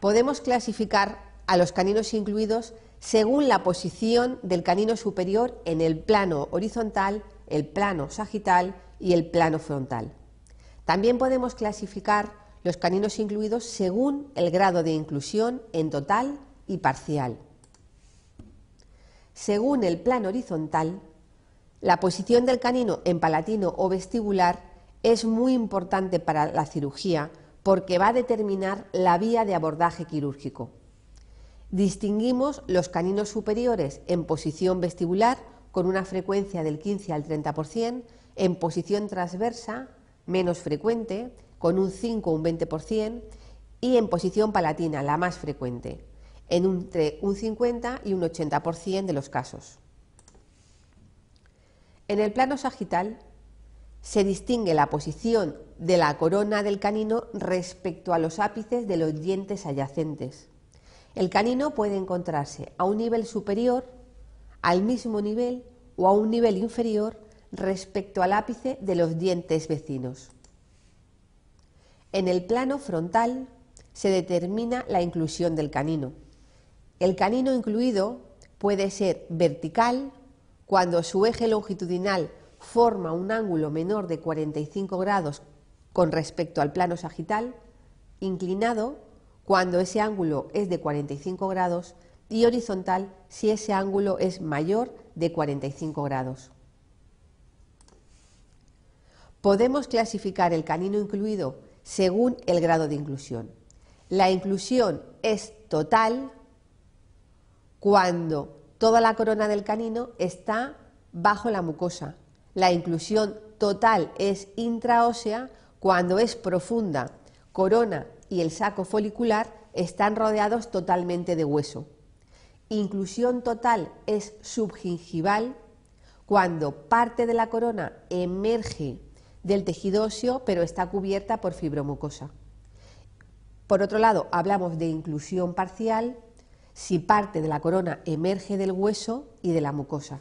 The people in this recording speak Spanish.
Podemos clasificar a los caninos incluidos según la posición del canino superior en el plano horizontal, el plano sagital y el plano frontal. También podemos clasificar los caninos incluidos según el grado de inclusión en total y parcial. Según el plano horizontal, la posición del canino en palatino o vestibular es muy importante para la cirugía porque va a determinar la vía de abordaje quirúrgico. Distinguimos los caninos superiores en posición vestibular con una frecuencia del 15 al 30%, en posición transversa, menos frecuente, con un 5 o un 20%, y en posición palatina, la más frecuente, en entre un 50 y un 80% de los casos. En el plano sagital se distingue la posición de la corona del canino respecto a los ápices de los dientes adyacentes. El canino puede encontrarse a un nivel superior, al mismo nivel o a un nivel inferior respecto al ápice de los dientes vecinos. En el plano frontal se determina la inclusión del canino. El canino incluido puede ser vertical cuando su eje longitudinal forma un ángulo menor de 45 grados con respecto al plano sagital, inclinado cuando ese ángulo es de 45 grados y horizontal si ese ángulo es mayor de 45 grados. Podemos clasificar el canino incluido según el grado de inclusión. La inclusión es total cuando toda la corona del canino está bajo la mucosa la inclusión total es intraósea cuando es profunda. Corona y el saco folicular están rodeados totalmente de hueso. Inclusión total es subgingival cuando parte de la corona emerge del tejido óseo pero está cubierta por fibromucosa. Por otro lado, hablamos de inclusión parcial si parte de la corona emerge del hueso y de la mucosa.